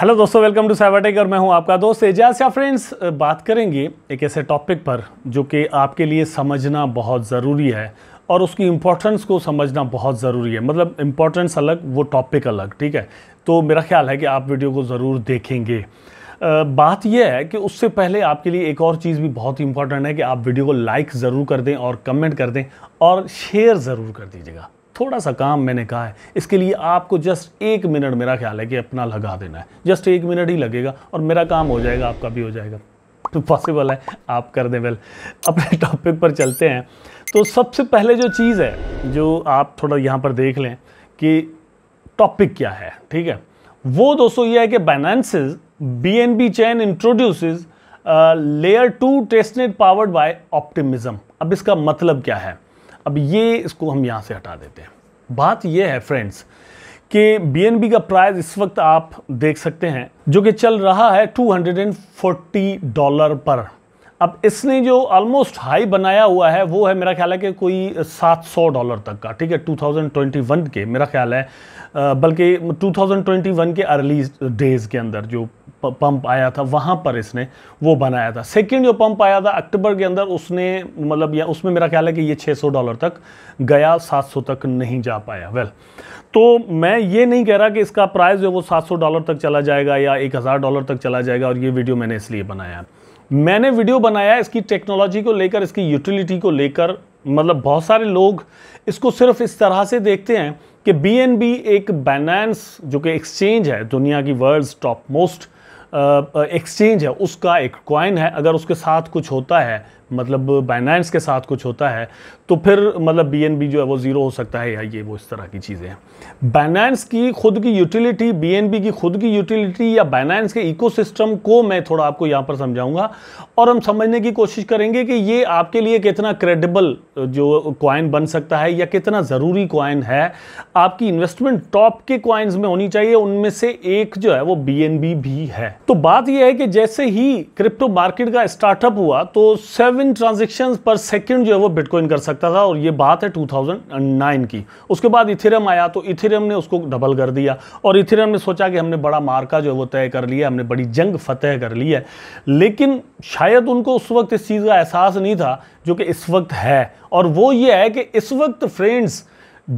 hello दोस्तों welcome to साइबाटेक और मैं हूं आपका दोस्त एजाज या फ्रेंड्स बात करेंगे एक ऐसे टॉपिक पर जो कि आपके लिए समझना बहुत ज़रूरी है और उसकी इम्पोर्टेंस को समझना बहुत ज़रूरी है मतलब इम्पोर्टेंस अलग वो टॉपिक अलग ठीक है तो मेरा ख्याल है कि आप वीडियो को ज़रूर देखेंगे बात यह है कि उससे पहले आपके लिए एक और चीज़ भी बहुत इंपॉर्टेंट है कि आप वीडियो को लाइक ज़रूर कर दें और कमेंट कर दें और शेयर ज़रूर कर दीजिएगा थोड़ा सा काम मैंने कहा है इसके लिए आपको जस्ट एक मिनट मेरा ख्याल है कि अपना लगा देना है जस्ट एक मिनट ही लगेगा और मेरा काम हो जाएगा आपका भी हो जाएगा तो पॉसिबल है आप कर दें वेल अपने टॉपिक पर चलते हैं तो सबसे पहले जो चीज़ है जो आप थोड़ा यहाँ पर देख लें कि टॉपिक क्या है ठीक है वो दोस्तों ये है कि Binance's B N B chain introduce layer two testnet powered by optimism अब इसका मतलब क्या है अब ये इसको हम यहाँ से हटा देते हैं बात यह है फ्रेंड्स कि बी का प्राइस इस वक्त आप देख सकते हैं जो कि चल रहा है 240 डॉलर पर अब इसने जो ऑलमोस्ट हाई बनाया हुआ है वो है मेरा ख्याल है कि कोई 700 डॉलर तक का ठीक है 2021 के मेरा ख्याल है बल्कि 2021 के अर्ली डेज़ के अंदर जो पंप आया था वहाँ पर इसने वो बनाया था सेकंड जो पंप आया था अक्टूबर के अंदर उसने मतलब या उसमें मेरा ख्याल है कि ये 600 डॉलर तक गया 700 तक नहीं जा पाया वेल तो मैं ये नहीं कह रहा कि इसका प्राइस जो वो 700 डॉलर तक चला जाएगा या 1000 डॉलर तक चला जाएगा और ये वीडियो मैंने इसलिए बनाया मैंने वीडियो बनाया इसकी टेक्नोलॉजी को लेकर इसकी यूटिलिटी को लेकर मतलब बहुत सारे लोग इसको सिर्फ इस तरह से देखते हैं कि बी एक बैनांस जो कि एक्सचेंज है दुनिया की वर्ल्ड्स टॉप मोस्ट एक्सचेंज है उसका एक कॉइन है अगर उसके साथ कुछ होता है मतलब बाइनेंस के साथ कुछ होता है तो फिर मतलब बी जो है वो ज़ीरो हो सकता है या ये वो इस तरह की चीज़ें हैं बाइनेंस की खुद की यूटिलिटी बी की खुद की यूटिलिटी या बाइनेंस के इकोसिस्टम को मैं थोड़ा आपको यहाँ पर समझाऊंगा और हम समझने की कोशिश करेंगे कि ये आपके लिए कितना क्रेडिबल जो क्वाइन बन सकता है या कितना ज़रूरी क्वाइन है आपकी इन्वेस्टमेंट टॉप के क्वाइंस में होनी चाहिए उनमें से एक जो है वो बी भी है तो बात यह है कि जैसे ही क्रिप्टो मार्केट का स्टार्टअप हुआ तो सेव 11 ट्रांजेक्शन पर सेकंड जो है वो बिटकॉइन कर सकता था और ये बात है 2009 की उसके बाद इथेरियम आया तो इथेरियम ने उसको डबल कर दिया और इथेरियम ने सोचा कि हमने बड़ा मार्का जो है वो तय कर लिया हमने बड़ी जंग फतेह कर ली है लेकिन शायद उनको उस वक्त इस चीज़ का एहसास नहीं था जो कि इस वक्त है और वो ये है कि इस वक्त फ्रेंड्स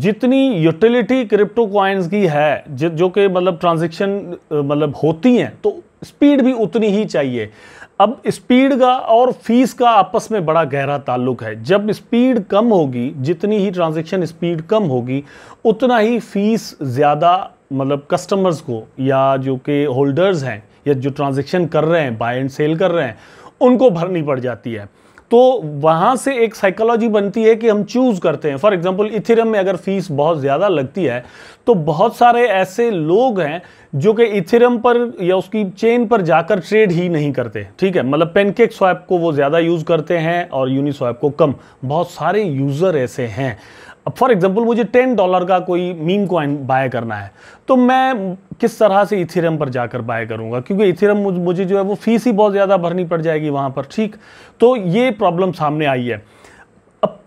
जितनी यूटिलिटी क्रिप्टो क्वाइंस की है जो कि मतलब ट्रांजेक्शन मतलब होती हैं तो स्पीड भी उतनी ही चाहिए अब स्पीड का और फीस का आपस में बड़ा गहरा ताल्लुक है जब स्पीड कम होगी जितनी ही ट्रांजैक्शन स्पीड कम होगी उतना ही फीस ज़्यादा मतलब कस्टमर्स को या जो के होल्डर्स हैं या जो ट्रांजैक्शन कर रहे हैं बाय एंड सेल कर रहे हैं उनको भरनी पड़ जाती है तो वहाँ से एक साइकोलॉजी बनती है कि हम चूज़ करते हैं फॉर एग्जांपल इथेरियम में अगर फीस बहुत ज़्यादा लगती है तो बहुत सारे ऐसे लोग हैं जो कि इथेरियम पर या उसकी चेन पर जाकर ट्रेड ही नहीं करते ठीक है मतलब पेनकेक स्वैप को वो ज़्यादा यूज़ करते हैं और यूनिस्वैप को कम बहुत सारे यूज़र ऐसे हैं फॉर एग्जाम्पल मुझे टेन डॉलर का कोई मीम कॉइन बाय करना है तो मैं किस तरह से इथेरियम पर जाकर बाय करूंगा क्योंकि इथेरियम मुझे जो है वो फीस ही बहुत ज़्यादा भरनी पड़ जाएगी वहाँ पर ठीक तो ये प्रॉब्लम सामने आई है अब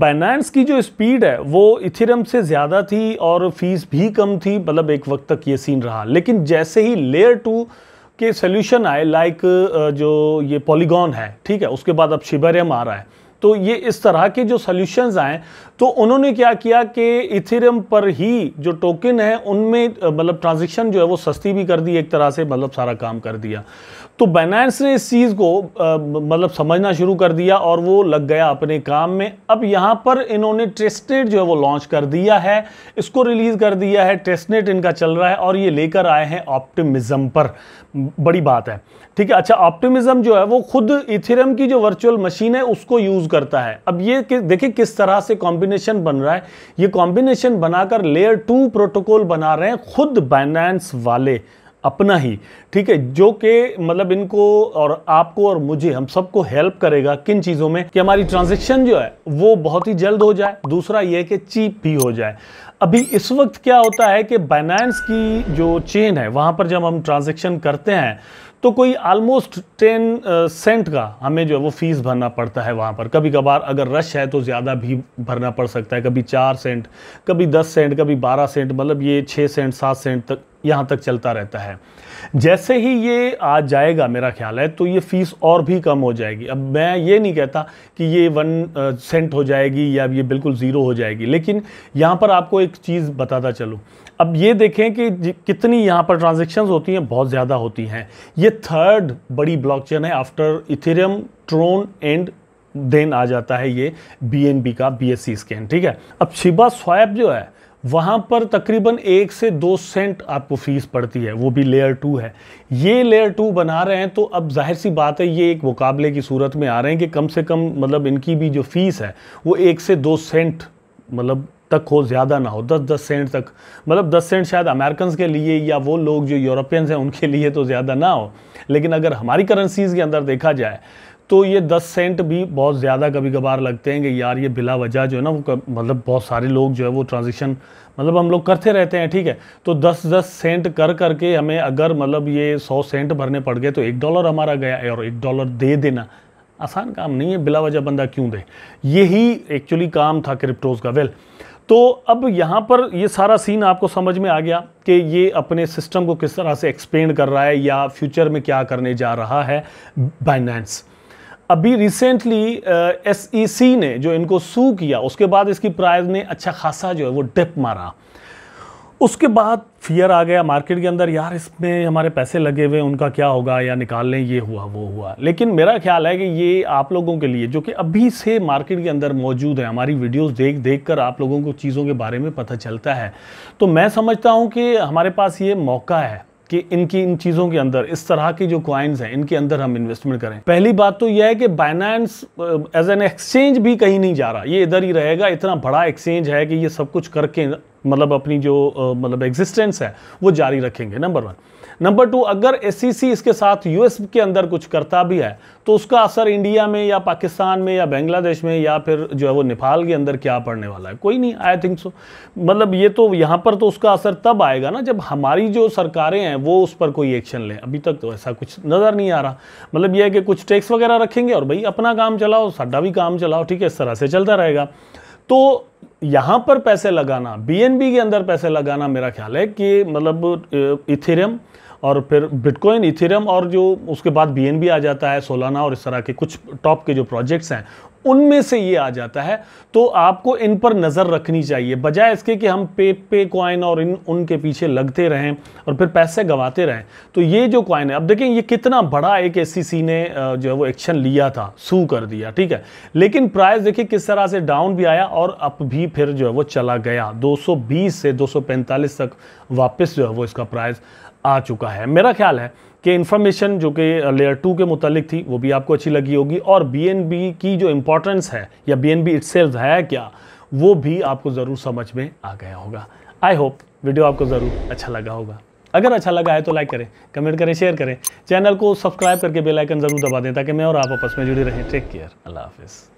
बाइनांस की जो स्पीड है वो इथेरियम से ज़्यादा थी और फीस भी कम थी मतलब एक वक्त तक ये सीन रहा लेकिन जैसे ही लेयर टू के सोल्यूशन आए लाइक जो ये पॉलीगॉन है ठीक है उसके बाद अब शिबरियम आ रहा है तो ये इस तरह के जो सॉल्यूशंस आए तो उन्होंने क्या किया कि इथेरियम पर ही जो टोकन है उनमें मतलब ट्रांजेक्शन जो है वो सस्ती भी कर दी एक तरह से मतलब सारा काम कर दिया तो बाइनेंस ने इस चीज़ को आ, मतलब समझना शुरू कर दिया और वो लग गया अपने काम में अब यहाँ पर इन्होंने टेस्टनेट जो है वो लॉन्च कर दिया है इसको रिलीज़ कर दिया है टेस्टनेट इनका चल रहा है और ये लेकर आए हैं ऑप्टिमिज़म पर बड़ी बात है ठीक है अच्छा ऑप्टिमिज़म जो है वो खुद इथिरम की जो वर्चुअल मशीन है उसको यूज़ करता है अब ये कि, देखिए किस तरह से कॉम्बिनेशन बन रहा है ये कॉम्बिनेशन बनाकर लेयर टू प्रोटोकॉल बना रहे हैं खुद बाइनेंस वाले अपना ही ठीक है जो कि मतलब इनको और आपको और मुझे हम सबको हेल्प करेगा किन चीज़ों में कि हमारी ट्रांजेक्शन जो है वो बहुत ही जल्द हो जाए दूसरा ये कि चीप भी हो जाए अभी इस वक्त क्या होता है कि बाइनेंस की जो चेन है वहां पर जब हम ट्रांजेक्शन करते हैं तो कोई आलमोस्ट टेन सेंट का हमें जो है वो फीस भरना पड़ता है वहाँ पर कभी कभार अगर रश है तो ज़्यादा भी भरना पड़ सकता है कभी चार सेंट कभी दस सेंट कभी बारह सेंट मतलब ये छः सेंट सात सेंट तक यहाँ तक चलता रहता है जैसे ही ये आ जाएगा मेरा ख्याल है तो ये फ़ीस और भी कम हो जाएगी अब मैं ये नहीं कहता कि ये वन सेंट हो जाएगी या ये बिल्कुल ज़ीरो हो जाएगी लेकिन यहाँ पर आपको एक चीज़ बताता चलूँ अब ये देखें कि कितनी यहाँ पर ट्रांजेक्शन होती हैं बहुत ज़्यादा होती हैं ये थर्ड बड़ी ब्लॉकचेन है after Ethereum Tron and then आ जाता है ये बी का बी स्कैन ठीक है अब शिबा स्वैप जो है वहाँ पर तकरीबन एक से दो सेंट आपको फ़ीस पड़ती है वो भी लेयर टू है ये लेयर टू बना रहे हैं तो अब जाहिर सी बात है ये एक मुकाबले की सूरत में आ रहे हैं कि कम से कम मतलब इनकी भी जो फ़ीस है वो एक से दो सेंट मतलब तक हो ज़्यादा ना हो दस दस सेंट तक मतलब दस सेंट शायद अमेरिकन के लिए या वो लोग जो यूरोपियंस हैं उनके लिए तो ज़्यादा ना हो लेकिन अगर हमारी करेंसीज़ के अंदर देखा जाए तो ये दस सेंट भी बहुत ज़्यादा कभी कभार लगते हैं कि यार ये बिला वजह जो है ना वो कर, मतलब बहुत सारे लोग जो है वो ट्रांजेक्शन मतलब हम लोग करते रहते हैं ठीक है तो दस दस सेंट कर करके हमें अगर मतलब ये सौ सेंट भरने पड़ गए तो एक डॉलर हमारा गया और एक डॉलर दे देना आसान काम नहीं है बिला वजह बंदा क्यों दे यही एक्चुअली काम था क्रिप्टोज़ का वेल तो अब यहाँ पर ये सारा सीन आपको समझ में आ गया कि ये अपने सिस्टम को किस तरह से एक्सपेंड कर रहा है या फ्यूचर में क्या करने जा रहा है बाइनेंस अभी रिसेंटली एस ई सी ने जो इनको सू किया उसके बाद इसकी प्राइस ने अच्छा खासा जो है वो डिप मारा उसके बाद फियर आ गया मार्केट के अंदर यार इसमें हमारे पैसे लगे हुए उनका क्या होगा या निकाल लें ये हुआ वो हुआ लेकिन मेरा ख्याल है कि ये आप लोगों के लिए जो कि अभी से मार्केट के अंदर मौजूद है हमारी वीडियोस देख देख कर आप लोगों को चीज़ों के बारे में पता चलता है तो मैं समझता हूँ कि हमारे पास ये मौका है कि इनकी इन चीज़ों के अंदर इस तरह की जो क्वाइंस हैं इनके अंदर हम इन्वेस्टमेंट करें पहली बात तो यह है कि बाइनांस एज एन एक्सचेंज भी कहीं नहीं जा रहा ये इधर ही रहेगा इतना बड़ा एक्सचेंज है कि ये सब कुछ करके मतलब अपनी जो मतलब एग्जिस्टेंस है वो जारी रखेंगे नंबर वन नंबर टू अगर एस e इसके साथ यूएस के अंदर कुछ करता भी है तो उसका असर इंडिया में या पाकिस्तान में या बांग्लादेश में या फिर जो है वो नेपाल के अंदर क्या पड़ने वाला है कोई नहीं आई थिंक सो मतलब ये तो यहाँ पर तो उसका असर तब आएगा ना जब हमारी जो सरकारें हैं वो उस पर कोई एक्शन लें अभी तक तो ऐसा कुछ नज़र नहीं आ रहा मतलब यह है कि कुछ टैक्स वगैरह रखेंगे और भाई अपना काम चलाओ साडा भी काम चलाओ ठीक है इस तरह से चलता रहेगा तो यहाँ पर पैसे लगाना बीएनबी के अंदर पैसे लगाना मेरा ख्याल है कि मतलब इथेरियम और फिर बिटकॉइन इथेरियम और जो उसके बाद बीएनबी आ जाता है सोलाना और इस तरह के कुछ टॉप के जो प्रोजेक्ट्स हैं उनमें से ये आ जाता है तो आपको इन पर नज़र रखनी चाहिए बजाय इसके कि हम पे पे कॉइन और इन उनके पीछे लगते रहें और फिर पैसे गंवाते रहें तो ये जो कॉइन है अब देखें ये कितना बड़ा एक एस e ने जो है वो एक्शन लिया था सू कर दिया ठीक है लेकिन प्राइस देखिए किस तरह से डाउन भी आया और अप भी फिर जो है वो चला गया दो से दो तक वापस जो है वो इसका प्राइस आ चुका है मेरा ख्याल है कि इन्फॉर्मेशन जो कि लेयर uh, टू के मुतालिक थी वो भी आपको अच्छी लगी होगी और बी की जो इम्पोर्टेंस है या बी एन है क्या वो भी आपको ज़रूर समझ में आ गया होगा आई होप वीडियो आपको ज़रूर अच्छा लगा होगा अगर अच्छा लगा है तो लाइक करें कमेंट करें शेयर करें चैनल को सब्सक्राइब करके बेल आइकन जरूर दबा दें ताकि मैं और आप आपस में जुड़े रहें टेक केयर अल्लाह हाफिज़